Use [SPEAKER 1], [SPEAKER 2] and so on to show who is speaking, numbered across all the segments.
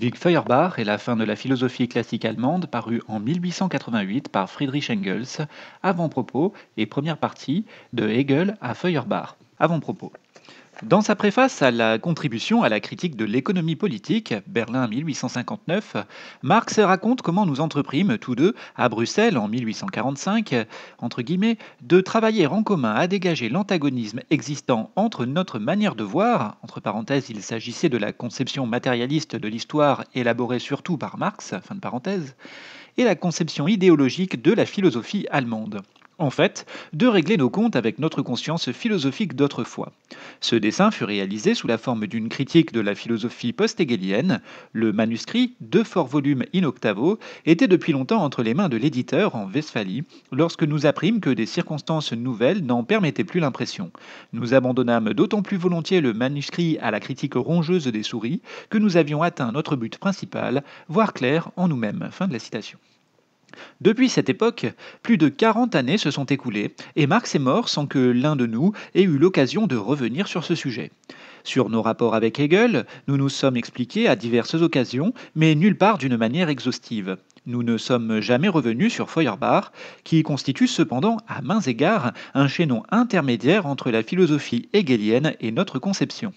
[SPEAKER 1] Ludwig Feuerbach et la fin de la philosophie classique allemande parue en 1888 par Friedrich Engels, avant-propos et première partie de Hegel à Feuerbach, avant-propos. Dans sa préface à la contribution à la critique de l'économie politique, Berlin 1859, Marx raconte comment nous entreprîmes tous deux, à Bruxelles en 1845, entre guillemets, de travailler en commun à dégager l'antagonisme existant entre notre manière de voir, entre parenthèses, il s'agissait de la conception matérialiste de l'histoire élaborée surtout par Marx, fin de parenthèse, et la conception idéologique de la philosophie allemande en fait, de régler nos comptes avec notre conscience philosophique d'autrefois. Ce dessin fut réalisé sous la forme d'une critique de la philosophie post-hégélienne. Le manuscrit, deux forts volumes in octavo, était depuis longtemps entre les mains de l'éditeur en Westphalie, lorsque nous apprîmes que des circonstances nouvelles n'en permettaient plus l'impression. Nous abandonnâmes d'autant plus volontiers le manuscrit à la critique rongeuse des souris que nous avions atteint notre but principal, voir clair en nous-mêmes. Fin de la citation. Depuis cette époque, plus de 40 années se sont écoulées et Marx est mort sans que l'un de nous ait eu l'occasion de revenir sur ce sujet. Sur nos rapports avec Hegel, nous nous sommes expliqués à diverses occasions, mais nulle part d'une manière exhaustive. Nous ne sommes jamais revenus sur Feuerbach, qui constitue cependant, à mains égards, un chaînon intermédiaire entre la philosophie hegelienne et notre conception.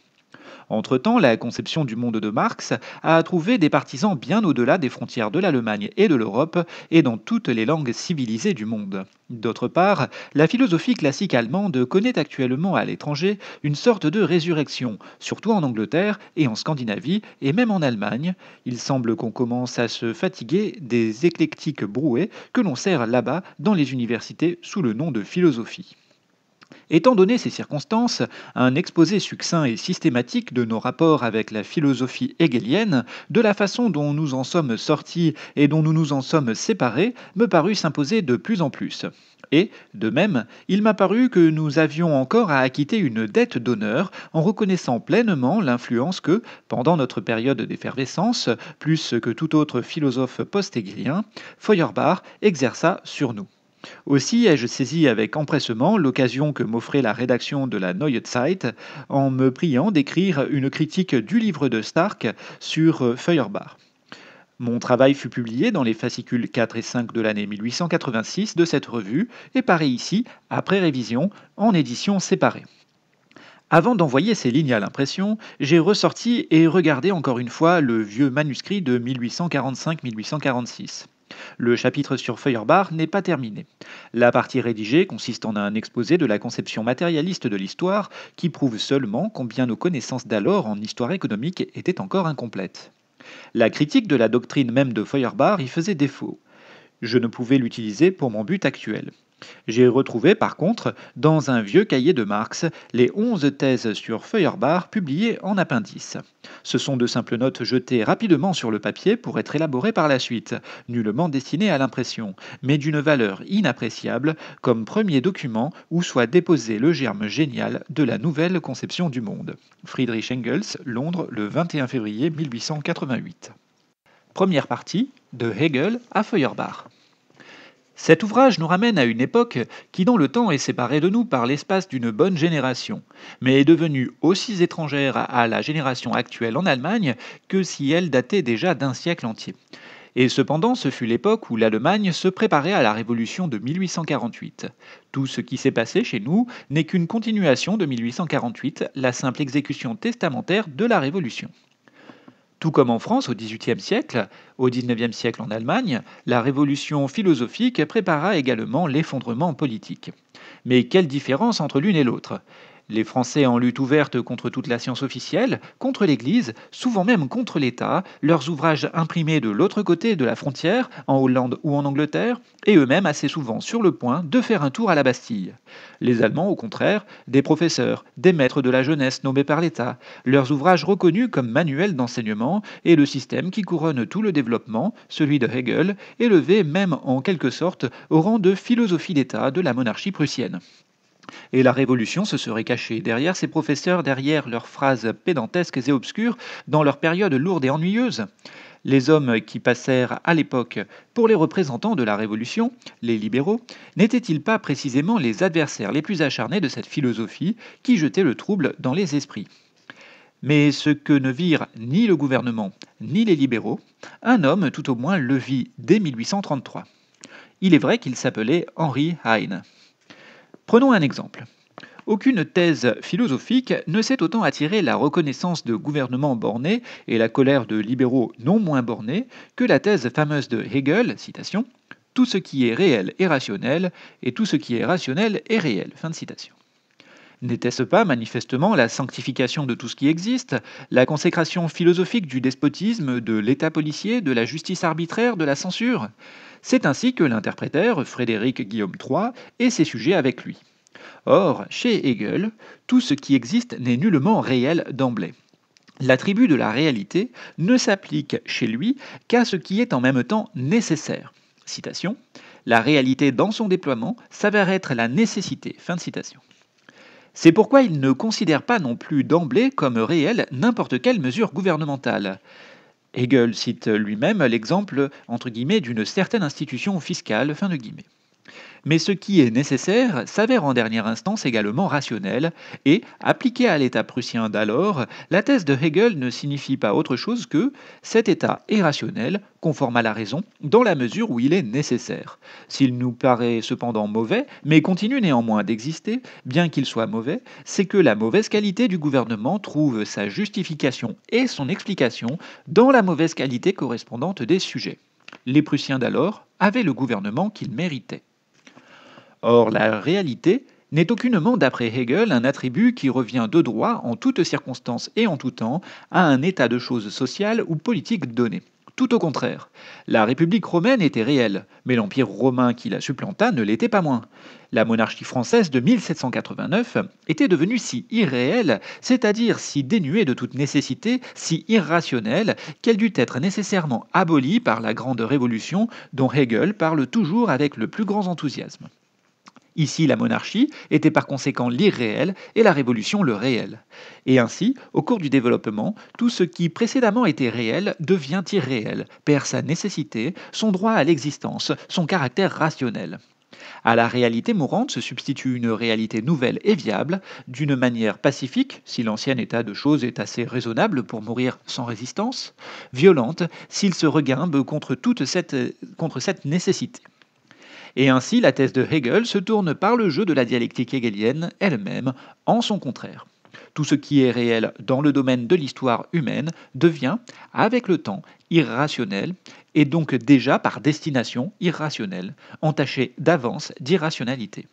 [SPEAKER 1] Entre-temps, la conception du monde de Marx a trouvé des partisans bien au-delà des frontières de l'Allemagne et de l'Europe et dans toutes les langues civilisées du monde. D'autre part, la philosophie classique allemande connaît actuellement à l'étranger une sorte de résurrection, surtout en Angleterre et en Scandinavie et même en Allemagne. Il semble qu'on commence à se fatiguer des éclectiques brouées que l'on sert là-bas dans les universités sous le nom de philosophie. Étant donné ces circonstances, un exposé succinct et systématique de nos rapports avec la philosophie hegelienne, de la façon dont nous en sommes sortis et dont nous nous en sommes séparés, me parut s'imposer de plus en plus. Et, de même, il m'a paru que nous avions encore à acquitter une dette d'honneur en reconnaissant pleinement l'influence que, pendant notre période d'effervescence, plus que tout autre philosophe post-hegelien, Feuerbach exerça sur nous. Aussi ai-je saisi avec empressement l'occasion que m'offrait la rédaction de la Neue Zeit en me priant d'écrire une critique du livre de Stark sur euh, Feuerbach. Mon travail fut publié dans les fascicules 4 et 5 de l'année 1886 de cette revue et paraît ici, après révision, en édition séparée. Avant d'envoyer ces lignes à l'impression, j'ai ressorti et regardé encore une fois le vieux manuscrit de 1845-1846. Le chapitre sur Feuerbach n'est pas terminé. La partie rédigée consiste en un exposé de la conception matérialiste de l'histoire qui prouve seulement combien nos connaissances d'alors en histoire économique étaient encore incomplètes. La critique de la doctrine même de Feuerbach y faisait défaut. Je ne pouvais l'utiliser pour mon but actuel. J'ai retrouvé par contre, dans un vieux cahier de Marx, les onze thèses sur Feuerbach publiées en appendice. Ce sont de simples notes jetées rapidement sur le papier pour être élaborées par la suite, nullement destinées à l'impression, mais d'une valeur inappréciable comme premier document où soit déposé le germe génial de la nouvelle conception du monde. Friedrich Engels, Londres, le 21 février 1888. Première partie, de Hegel à Feuerbach. Cet ouvrage nous ramène à une époque qui dans le temps est séparée de nous par l'espace d'une bonne génération, mais est devenue aussi étrangère à la génération actuelle en Allemagne que si elle datait déjà d'un siècle entier. Et cependant, ce fut l'époque où l'Allemagne se préparait à la révolution de 1848. Tout ce qui s'est passé chez nous n'est qu'une continuation de 1848, la simple exécution testamentaire de la révolution. Tout comme en France au XVIIIe siècle, au XIXe siècle en Allemagne, la révolution philosophique prépara également l'effondrement politique. Mais quelle différence entre l'une et l'autre les Français en lutte ouverte contre toute la science officielle, contre l'Église, souvent même contre l'État, leurs ouvrages imprimés de l'autre côté de la frontière, en Hollande ou en Angleterre, et eux-mêmes assez souvent sur le point de faire un tour à la Bastille. Les Allemands, au contraire, des professeurs, des maîtres de la jeunesse nommés par l'État, leurs ouvrages reconnus comme manuels d'enseignement, et le système qui couronne tout le développement, celui de Hegel, élevé même en quelque sorte au rang de philosophie d'État de la monarchie prussienne. Et la Révolution se serait cachée derrière ses professeurs, derrière leurs phrases pédantesques et obscures, dans leur période lourde et ennuyeuse. Les hommes qui passèrent à l'époque pour les représentants de la Révolution, les libéraux, n'étaient-ils pas précisément les adversaires les plus acharnés de cette philosophie qui jetait le trouble dans les esprits mais ce que ne virent ni le gouvernement ni les libéraux, un homme tout au moins le vit dès 1833. Il est vrai qu'il s'appelait Henri Heine. Prenons un exemple. Aucune thèse philosophique ne sait autant attirer la reconnaissance de gouvernements bornés et la colère de libéraux non moins bornés que la thèse fameuse de Hegel, Tout ce qui est réel est rationnel, et tout ce qui est rationnel est réel. Fin de citation. N'était-ce pas manifestement la sanctification de tout ce qui existe, la consécration philosophique du despotisme, de l'État policier, de la justice arbitraire, de la censure C'est ainsi que l'interpréteur Frédéric Guillaume III et ses sujets avec lui. Or, chez Hegel, tout ce qui existe n'est nullement réel d'emblée. L'attribut de la réalité ne s'applique chez lui qu'à ce qui est en même temps nécessaire. Citation. La réalité dans son déploiement s'avère être la nécessité. Fin de citation. C'est pourquoi il ne considère pas non plus d'emblée comme réelle n'importe quelle mesure gouvernementale. Hegel cite lui-même l'exemple entre guillemets d'une certaine institution fiscale fin de guillemets mais ce qui est nécessaire s'avère en dernière instance également rationnel, et, appliqué à l'État prussien d'alors, la thèse de Hegel ne signifie pas autre chose que cet État est rationnel, conforme à la raison, dans la mesure où il est nécessaire. S'il nous paraît cependant mauvais, mais continue néanmoins d'exister, bien qu'il soit mauvais, c'est que la mauvaise qualité du gouvernement trouve sa justification et son explication dans la mauvaise qualité correspondante des sujets. Les Prussiens d'alors avaient le gouvernement qu'ils méritaient. Or, la réalité n'est aucunement, d'après Hegel, un attribut qui revient de droit, en toutes circonstances et en tout temps, à un état de choses social ou politique donné. Tout au contraire, la République romaine était réelle, mais l'Empire romain qui la supplanta ne l'était pas moins. La monarchie française de 1789 était devenue si irréelle, c'est-à-dire si dénuée de toute nécessité, si irrationnelle, qu'elle dut être nécessairement abolie par la Grande Révolution dont Hegel parle toujours avec le plus grand enthousiasme. Ici, la monarchie était par conséquent l'irréel et la révolution le réel. Et ainsi, au cours du développement, tout ce qui précédemment était réel devient irréel, perd sa nécessité, son droit à l'existence, son caractère rationnel. À la réalité mourante se substitue une réalité nouvelle et viable, d'une manière pacifique, si l'ancien état de choses est assez raisonnable pour mourir sans résistance, violente, s'il se regimbe contre toute cette, contre cette nécessité. Et ainsi, la thèse de Hegel se tourne par le jeu de la dialectique hegelienne elle-même en son contraire. Tout ce qui est réel dans le domaine de l'histoire humaine devient, avec le temps, irrationnel, et donc déjà par destination irrationnel, entaché d'avance d'irrationalité.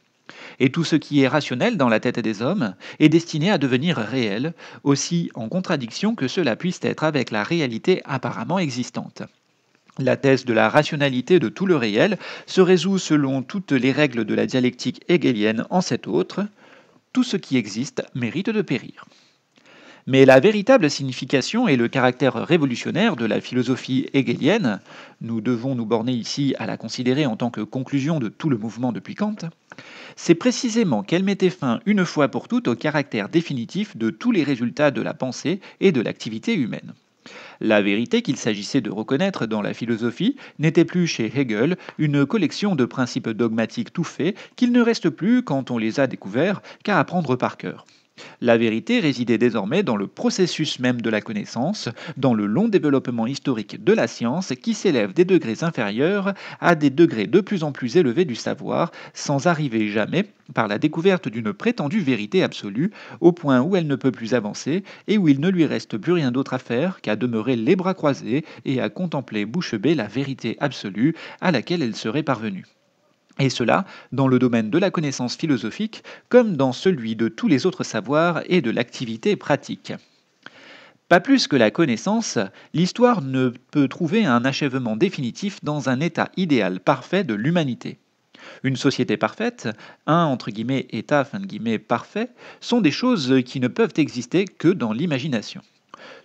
[SPEAKER 1] Et tout ce qui est rationnel dans la tête des hommes est destiné à devenir réel, aussi en contradiction que cela puisse être avec la réalité apparemment existante. La thèse de la rationalité de tout le réel se résout selon toutes les règles de la dialectique hegelienne en cette autre tout ce qui existe mérite de périr. Mais la véritable signification et le caractère révolutionnaire de la philosophie hegelienne, nous devons nous borner ici à la considérer en tant que conclusion de tout le mouvement depuis Kant, c'est précisément qu'elle mettait fin une fois pour toutes au caractère définitif de tous les résultats de la pensée et de l'activité humaine. La vérité qu'il s'agissait de reconnaître dans la philosophie n'était plus chez Hegel une collection de principes dogmatiques tout faits qu'il ne reste plus, quand on les a découverts, qu'à apprendre par cœur. La vérité résidait désormais dans le processus même de la connaissance, dans le long développement historique de la science qui s'élève des degrés inférieurs à des degrés de plus en plus élevés du savoir, sans arriver jamais, par la découverte d'une prétendue vérité absolue, au point où elle ne peut plus avancer et où il ne lui reste plus rien d'autre à faire qu'à demeurer les bras croisés et à contempler bouche bée la vérité absolue à laquelle elle serait parvenue et cela dans le domaine de la connaissance philosophique comme dans celui de tous les autres savoirs et de l'activité pratique. Pas plus que la connaissance, l'histoire ne peut trouver un achèvement définitif dans un état idéal parfait de l'humanité. Une société parfaite, un entre guillemets état parfait, sont des choses qui ne peuvent exister que dans l'imagination.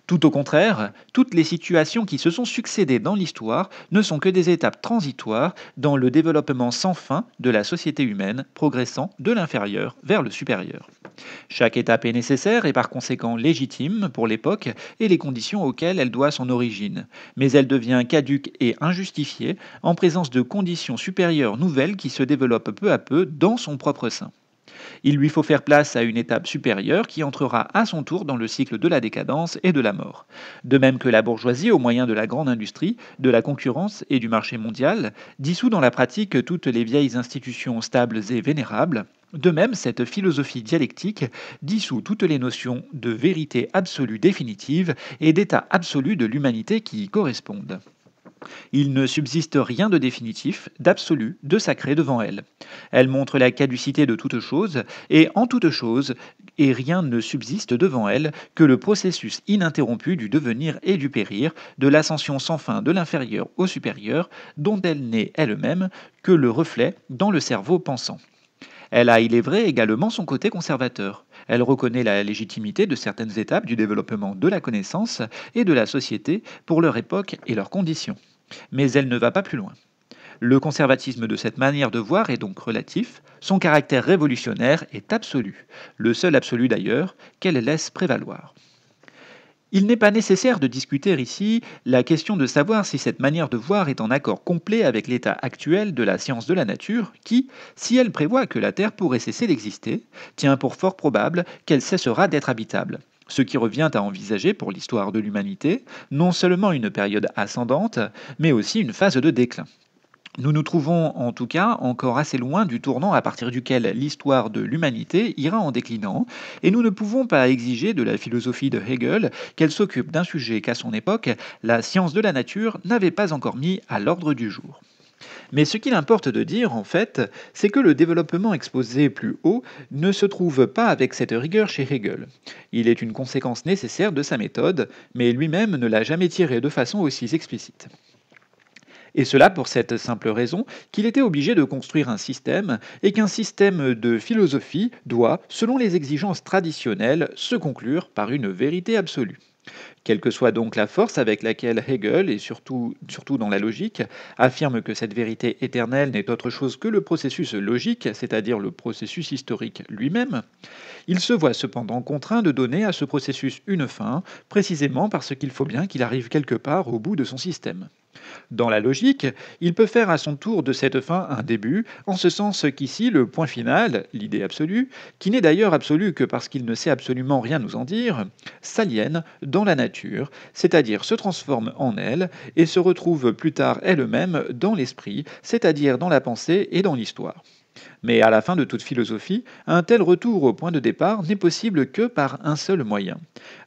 [SPEAKER 1] Tout au contraire, toutes les situations qui se sont succédées dans l'histoire ne sont que des étapes transitoires dans le développement sans fin de la société humaine progressant de l'inférieur vers le supérieur. Chaque étape est nécessaire et par conséquent légitime pour l'époque et les conditions auxquelles elle doit son origine, mais elle devient caduque et injustifiée en présence de conditions supérieures nouvelles qui se développent peu à peu dans son propre sein. Il lui faut faire place à une étape supérieure qui entrera à son tour dans le cycle de la décadence et de la mort. De même que la bourgeoisie, au moyen de la grande industrie, de la concurrence et du marché mondial, dissout dans la pratique toutes les vieilles institutions stables et vénérables, de même, cette philosophie dialectique dissout toutes les notions de vérité absolue définitive et d'état absolu de l'humanité qui y correspondent. Il ne subsiste rien de définitif, d'absolu, de sacré devant elle. Elle montre la caducité de toute chose, et en toute chose, et rien ne subsiste devant elle que le processus ininterrompu du devenir et du périr, de l'ascension sans fin de l'inférieur au supérieur, dont elle n'est elle-même que le reflet dans le cerveau pensant. Elle a, il est vrai, également son côté conservateur. Elle reconnaît la légitimité de certaines étapes du développement de la connaissance et de la société pour leur époque et leurs conditions. Mais elle ne va pas plus loin. Le conservatisme de cette manière de voir est donc relatif, son caractère révolutionnaire est absolu, le seul absolu d'ailleurs qu'elle laisse prévaloir. Il n'est pas nécessaire de discuter ici la question de savoir si cette manière de voir est en accord complet avec l'état actuel de la science de la nature, qui, si elle prévoit que la Terre pourrait cesser d'exister, tient pour fort probable qu'elle cessera d'être habitable, ce qui revient à envisager pour l'histoire de l'humanité non seulement une période ascendante, mais aussi une phase de déclin. Nous nous trouvons en tout cas encore assez loin du tournant à partir duquel l'histoire de l'humanité ira en déclinant, et nous ne pouvons pas exiger de la philosophie de Hegel qu'elle s'occupe d'un sujet qu'à son époque, la science de la nature n'avait pas encore mis à l'ordre du jour. Mais ce qu'il importe de dire, en fait, c'est que le développement exposé plus haut ne se trouve pas avec cette rigueur chez Hegel. Il est une conséquence nécessaire de sa méthode, mais lui-même ne l'a jamais tiré de façon aussi explicite. Et cela pour cette simple raison qu'il était obligé de construire un système et qu'un système de philosophie doit, selon les exigences traditionnelles, se conclure par une vérité absolue. Quelle que soit donc la force avec laquelle Hegel, et surtout, dans la logique, affirme que cette vérité éternelle n'est autre chose que le processus logique, c'est-à-dire le processus historique lui-même, il se voit cependant contraint de donner à ce processus une fin, précisément parce qu'il faut bien qu'il arrive quelque part au bout de son système. Dans la logique, il peut faire à son tour de cette fin un début, en ce sens qu'ici le point final, l'idée absolue, qui n'est d'ailleurs absolue que parce qu'il ne sait absolument rien nous en dire, s'aliène dans la nature, c'est-à-dire se transforme en elle et se retrouve plus tard elle-même dans l'esprit, c'est-à-dire dans la pensée et dans l'histoire. Mais à la fin de toute philosophie, un tel retour au point de départ n'est possible que par un seul moyen,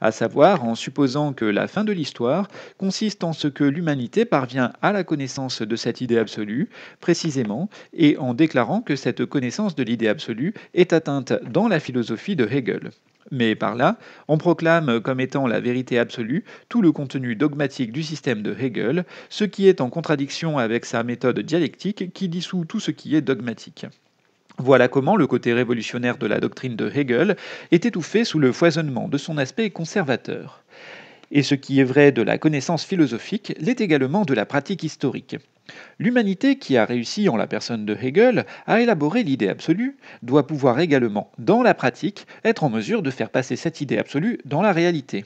[SPEAKER 1] à savoir en supposant que la fin de l'histoire consiste en ce que l'humanité parvient à la connaissance de cette idée absolue, précisément, et en déclarant que cette connaissance de l'idée absolue est atteinte dans la philosophie de Hegel mais par là, on proclame comme étant la vérité absolue tout le contenu dogmatique du système de Hegel, ce qui est en contradiction avec sa méthode dialectique qui dissout tout ce qui est dogmatique. Voilà comment le côté révolutionnaire de la doctrine de Hegel est étouffé sous le foisonnement de son aspect conservateur. Et ce qui est vrai de la connaissance philosophique l'est également de la pratique historique. L'humanité qui a réussi en la personne de Hegel à élaborer l'idée absolue doit pouvoir également, dans la pratique, être en mesure de faire passer cette idée absolue dans la réalité.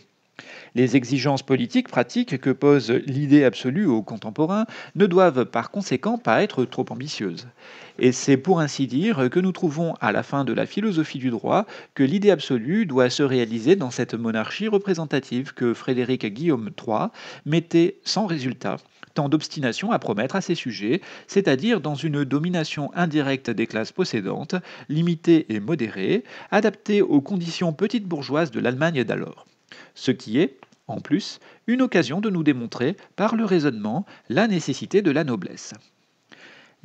[SPEAKER 1] Les exigences politiques pratiques que pose l'idée absolue aux contemporains ne doivent par conséquent pas être trop ambitieuses. Et c'est pour ainsi dire que nous trouvons à la fin de la philosophie du droit que l'idée absolue doit se réaliser dans cette monarchie représentative que Frédéric Guillaume III mettait sans résultat tant d'obstination à promettre à ces sujets, c'est-à-dire dans une domination indirecte des classes possédantes, limitée et modérée, adaptée aux conditions petites bourgeoises de l'Allemagne d'alors. Ce qui est, en plus, une occasion de nous démontrer, par le raisonnement, la nécessité de la noblesse.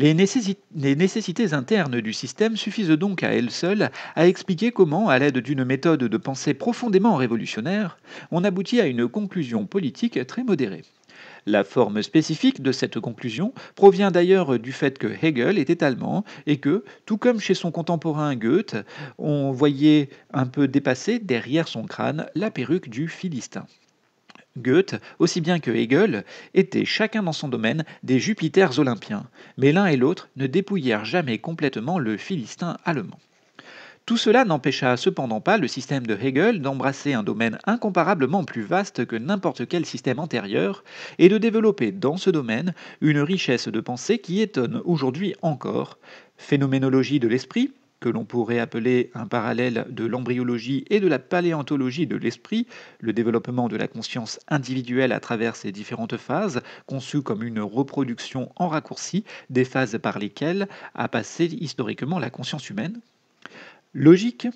[SPEAKER 1] Les, nécessités internes du système suffisent donc à elles seules à expliquer comment, à l'aide d'une méthode de pensée profondément révolutionnaire, on aboutit à une conclusion politique très modérée. La forme spécifique de cette conclusion provient d'ailleurs du fait que Hegel était allemand et que, tout comme chez son contemporain Goethe, on voyait un peu dépasser derrière son crâne la perruque du Philistin. Goethe, aussi bien que Hegel, étaient chacun dans son domaine des Jupiters olympiens, mais l'un et l'autre ne dépouillèrent jamais complètement le Philistin allemand. Tout cela n'empêcha cependant pas le système de Hegel d'embrasser un domaine incomparablement plus vaste que n'importe quel système antérieur et de développer dans ce domaine une richesse de pensée qui étonne aujourd'hui encore, phénoménologie de l'esprit, que l'on pourrait appeler un parallèle de l'embryologie et de la paléontologie de l'esprit, le développement de la conscience individuelle à travers ses différentes phases, conçues comme une reproduction en raccourci des phases par lesquelles a passé historiquement la conscience humaine, Logique,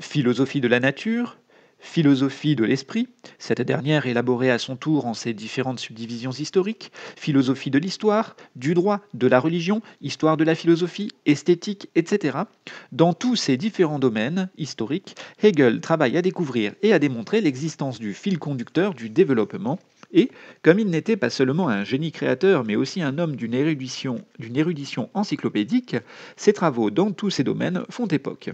[SPEAKER 1] philosophie de la nature, philosophie de l'esprit, cette dernière élaborée à son tour en ses différentes subdivisions historiques, philosophie de l'histoire, du droit, de la religion, histoire de la philosophie, esthétique, etc. Dans tous ces différents domaines historiques, Hegel travaille à découvrir et à démontrer l'existence du fil conducteur du développement, et, comme il n'était pas seulement un génie créateur, mais aussi un homme d'une érudition, d'une érudition encyclopédique, ses travaux dans tous ces domaines font époque.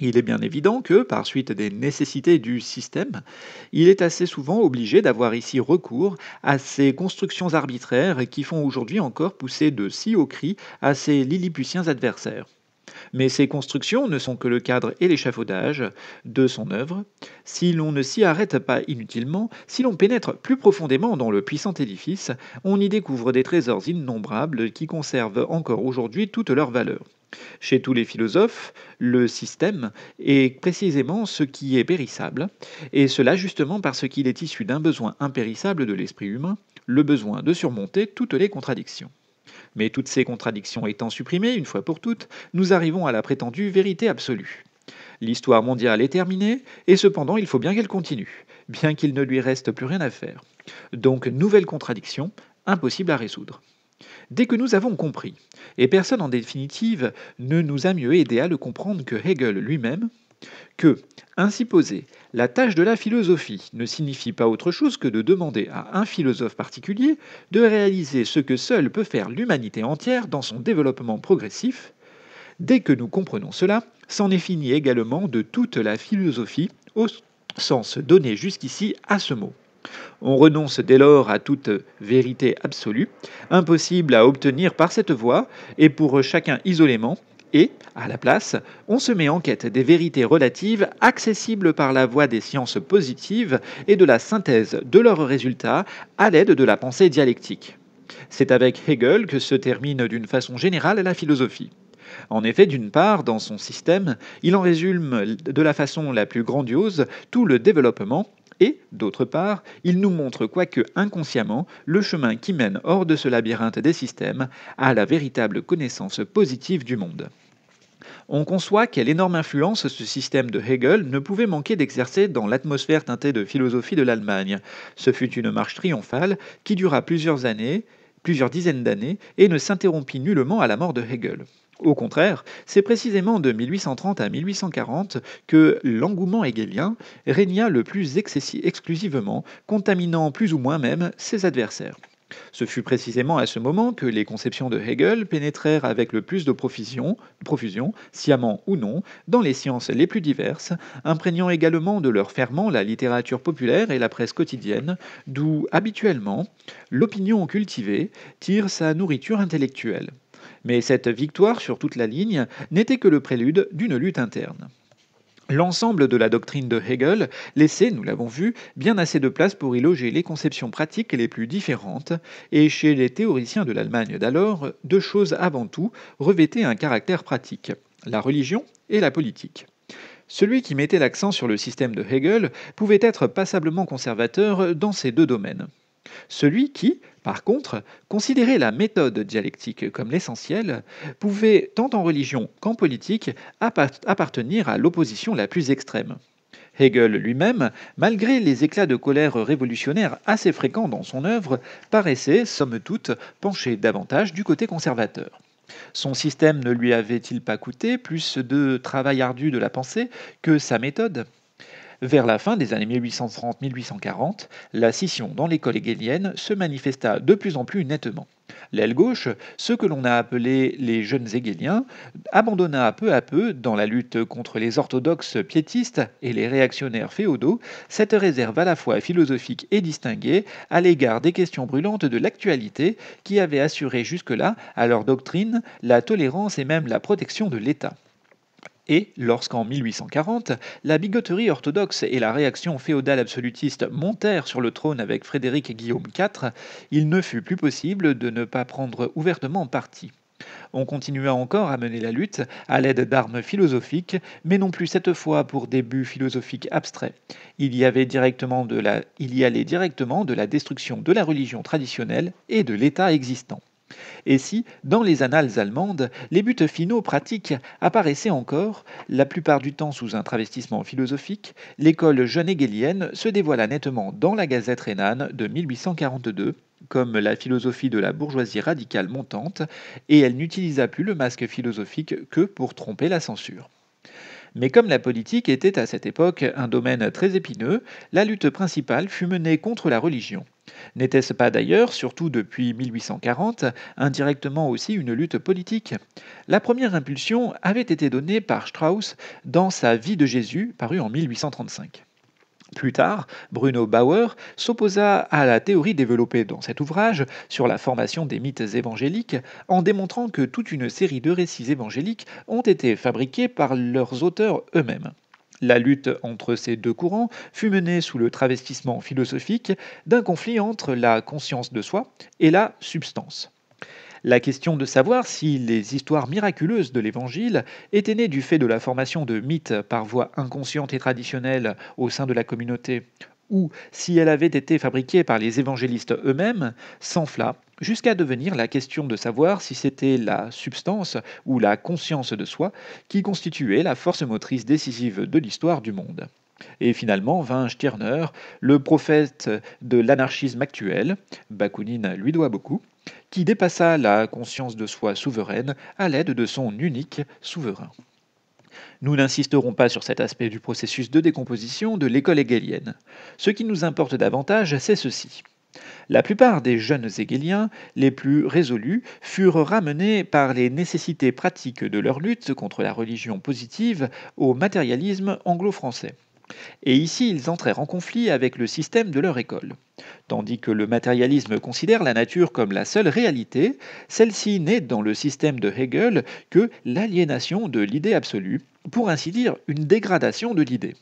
[SPEAKER 1] Il est bien évident que, par suite des nécessités du système, il est assez souvent obligé d'avoir ici recours à ces constructions arbitraires qui font aujourd'hui encore pousser de si hauts cris à ses lilliputiens adversaires. Mais ces constructions ne sont que le cadre et l'échafaudage de son œuvre. Si l'on ne s'y arrête pas inutilement, si l'on pénètre plus profondément dans le puissant édifice, on y découvre des trésors innombrables qui conservent encore aujourd'hui toute leur valeur. Chez tous les philosophes, le système est précisément ce qui est périssable, et cela justement parce qu'il est issu d'un besoin impérissable de l'esprit humain, le besoin de surmonter toutes les contradictions. Mais toutes ces contradictions étant supprimées, une fois pour toutes, nous arrivons à la prétendue vérité absolue. L'histoire mondiale est terminée, et cependant il faut bien qu'elle continue, bien qu'il ne lui reste plus rien à faire. Donc nouvelle contradiction, impossible à résoudre. Dès que nous avons compris, et personne en définitive ne nous a mieux aidé à le comprendre que Hegel lui-même, que, ainsi posé, la tâche de la philosophie ne signifie pas autre chose que de demander à un philosophe particulier de réaliser ce que seul peut faire l'humanité entière dans son développement progressif, dès que nous comprenons cela, s'en est fini également de toute la philosophie au sens donné jusqu'ici à ce mot. On renonce dès lors à toute vérité absolue, impossible à obtenir par cette voie et pour chacun isolément, et, à la place, on se met en quête des vérités relatives accessibles par la voie des sciences positives et de la synthèse de leurs résultats à l'aide de la pensée dialectique. C'est avec Hegel que se termine d'une façon générale la philosophie. En effet, d'une part, dans son système, il en résume de la façon la plus grandiose tout le développement et, d'autre part, il nous montre, quoique inconsciemment, le chemin qui mène hors de ce labyrinthe des systèmes à la véritable connaissance positive du monde. On conçoit quelle énorme influence ce système de Hegel ne pouvait manquer d'exercer dans l'atmosphère teintée de philosophie de l'Allemagne. Ce fut une marche triomphale qui dura plusieurs années plusieurs dizaines d'années et ne s'interrompit nullement à la mort de Hegel. Au contraire, c'est précisément de 1830 à 1840 que l'engouement hegelien régna le plus exclusivement, contaminant plus ou moins même ses adversaires. Ce fut précisément à ce moment que les conceptions de Hegel pénétrèrent avec le plus de profusion, sciemment ou non, dans les sciences les plus diverses, imprégnant également de leur ferment la littérature populaire et la presse quotidienne, d'où habituellement l'opinion cultivée tire sa nourriture intellectuelle. Mais cette victoire sur toute la ligne n'était que le prélude d'une lutte interne. L'ensemble de la doctrine de Hegel laissait, nous l'avons vu, bien assez de place pour y loger les conceptions pratiques les plus différentes, et chez les théoriciens de l'Allemagne d'alors, deux choses avant tout revêtaient un caractère pratique, la religion et la politique. Celui qui mettait l'accent sur le système de Hegel pouvait être passablement conservateur dans ces deux domaines. Celui qui, par contre, considérer la méthode dialectique comme l'essentiel pouvait, tant en religion qu'en politique, appartenir à l'opposition la plus extrême. Hegel lui-même, malgré les éclats de colère révolutionnaire assez fréquents dans son œuvre, paraissait, somme toute, pencher davantage du côté conservateur. Son système ne lui avait-il pas coûté plus de travail ardu de la pensée que sa méthode vers la fin des années 1830-1840, la scission dans l'école hegelienne se manifesta de plus en plus nettement. L'aile gauche, ce que l'on a appelé les jeunes hegeliens, abandonna peu à peu, dans la lutte contre les orthodoxes piétistes et les réactionnaires féodaux, cette réserve à la fois philosophique et distinguée à l'égard des questions brûlantes de l'actualité qui avaient assuré jusque-là à leur doctrine la tolérance et même la protection de l'État. Et lorsqu'en 1840, la bigoterie orthodoxe et la réaction féodale absolutiste montèrent sur le trône avec Frédéric Guillaume IV, il ne fut plus possible de ne pas prendre ouvertement parti. On continua encore à mener la lutte à l'aide d'armes philosophiques, mais non plus cette fois pour des buts philosophiques abstraits. Il y, avait il y allait directement de la destruction de la religion traditionnelle et de l'État existant. Et si, dans les annales allemandes, les buts finaux pratiques apparaissaient encore, la plupart du temps sous un travestissement philosophique, l'école jeune hegelienne se dévoila nettement dans la Gazette rhénane de 1842 comme la philosophie de la bourgeoisie radicale montante, et elle n'utilisa plus le masque philosophique que pour tromper la censure. Mais comme la politique était à cette époque un domaine très épineux, la lutte principale fut menée contre la religion. N'était-ce pas d'ailleurs, surtout depuis 1840, indirectement aussi une lutte politique La première impulsion avait été donnée par Strauss dans sa Vie de Jésus, parue en 1835. Plus tard, Bruno Bauer s'opposa à la théorie développée dans cet ouvrage sur la formation des mythes évangéliques en démontrant que toute une série de récits évangéliques ont été fabriqués par leurs auteurs eux-mêmes. La lutte entre ces deux courants fut menée sous le travestissement philosophique d'un conflit entre la conscience de soi et la substance. La question de savoir si les histoires miraculeuses de l'Évangile étaient nées du fait de la formation de mythes par voie inconsciente et traditionnelle au sein de la communauté ou, si elle avait été fabriquée par les évangélistes eux-mêmes, s'enfla jusqu'à devenir la question de savoir si c'était la substance ou la conscience de soi qui constituait la force motrice décisive de l'histoire du monde. Et finalement vint Stirner, le prophète de l'anarchisme actuel, Bakounine lui doit beaucoup, qui dépassa la conscience de soi souveraine à l'aide de son unique souverain. Nous n'insisterons pas sur cet aspect du processus de décomposition de l'école hegelienne. Ce qui nous importe davantage, c'est ceci. La plupart des jeunes hegeliens, les plus résolus, furent ramenés par les nécessités pratiques de leur lutte contre la religion positive au matérialisme anglo-français. Et ici, ils entrèrent en conflit avec le système de leur école. Tandis que le matérialisme considère la nature comme la seule réalité, celle-ci n'est dans le système de Hegel que l'aliénation de l'idée absolue, pour ainsi dire une dégradation de l'idée.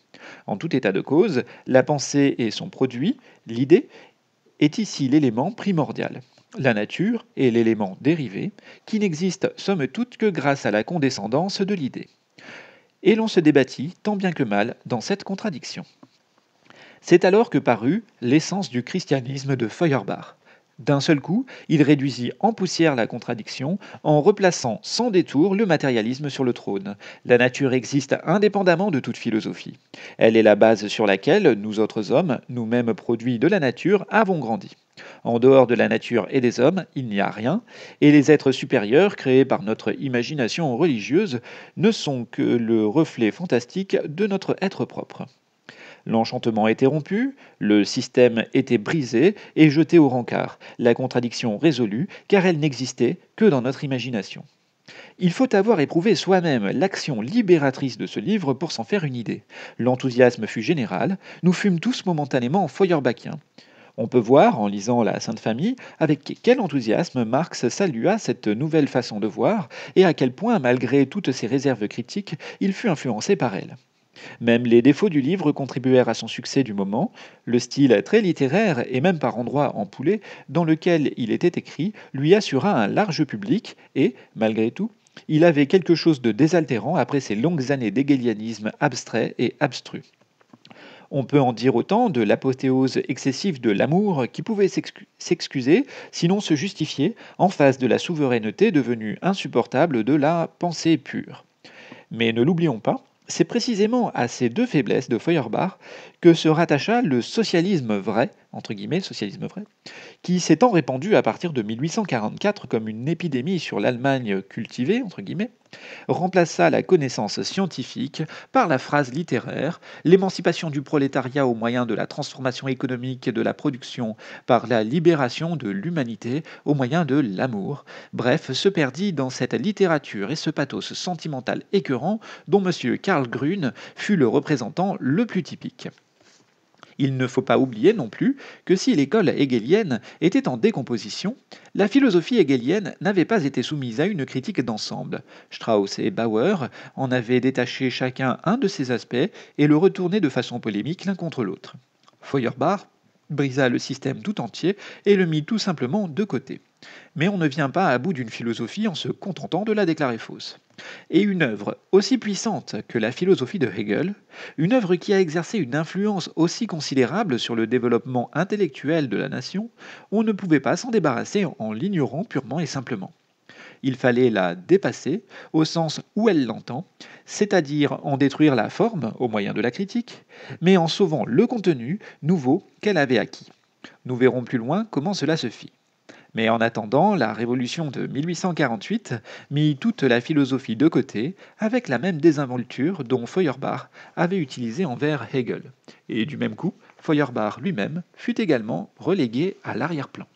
[SPEAKER 1] En tout état de cause, la pensée et son produit, l'idée, est ici l'élément primordial. La nature est l'élément dérivé, qui n'existe somme toute que grâce à la condescendance de l'idée et l'on se débattit tant bien que mal dans cette contradiction. C'est alors que parut l'essence du christianisme de Feuerbach. D'un seul coup, il réduisit en poussière la contradiction en replaçant sans détour le matérialisme sur le trône. La nature existe indépendamment de toute philosophie. Elle est la base sur laquelle nous autres hommes, nous-mêmes produits de la nature, avons grandi. En dehors de la nature et des hommes, il n'y a rien, et les êtres supérieurs créés par notre imagination religieuse ne sont que le reflet fantastique de notre être propre. L'enchantement était rompu, le système était brisé et jeté au rencard, la contradiction résolue, car elle n'existait que dans notre imagination. Il faut avoir éprouvé soi-même l'action libératrice de ce livre pour s'en faire une idée. L'enthousiasme fut général, nous fûmes tous momentanément feuerbachiens. On peut voir, en lisant la Sainte Famille, avec quel enthousiasme Marx salua cette nouvelle façon de voir et à quel point, malgré toutes ses réserves critiques, il fut influencé par elle. Même les défauts du livre contribuèrent à son succès du moment. Le style très littéraire et même par endroits poulet dans lequel il était écrit lui assura un large public et, malgré tout, il avait quelque chose de désaltérant après ses longues années d'égalianisme abstrait et abstru. On peut en dire autant de l'apothéose excessive de l'amour qui pouvait s'excuser, sinon se justifier, en face de la souveraineté devenue insupportable de la pensée pure. Mais ne l'oublions pas, c'est précisément à ces deux faiblesses de Feuerbach que se rattacha le socialisme vrai, guillemets, socialisme vrai, qui s'étant répandu à partir de 1844 comme une épidémie sur l'Allemagne cultivée, entre guillemets, remplaça la connaissance scientifique par la phrase littéraire, l'émancipation du prolétariat au moyen de la transformation économique de la production par la libération de l'humanité au moyen de l'amour. Bref, se perdit dans cette littérature et ce pathos sentimental écœurant dont M. Karl Grün fut le représentant le plus typique. Il ne faut pas oublier non plus que si l'école hegelienne était en décomposition, la philosophie hegelienne n'avait pas été soumise à une critique d'ensemble. Strauss et Bauer en avaient détaché chacun un de ses aspects et le retournaient de façon polémique l'un contre l'autre. Feuerbach brisa le système tout entier et le mit tout simplement de côté. Mais on ne vient pas à bout d'une philosophie en se contentant de la déclarer fausse. Et une œuvre aussi puissante que la philosophie de Hegel, une œuvre qui a exercé une influence aussi considérable sur le développement intellectuel de la nation, on ne pouvait pas s'en débarrasser en l'ignorant purement et simplement. Il fallait la dépasser au sens où elle l'entend, c'est-à-dire en détruire la forme au moyen de la critique, mais en sauvant le contenu nouveau qu'elle avait acquis. Nous verrons plus loin comment cela se fit. Mais en attendant, la révolution de 1848 mit toute la philosophie de côté, avec la même désinvolture dont Feuerbach avait utilisé envers Hegel. Et du même coup, Feuerbach lui-même fut également relégué à l'arrière-plan.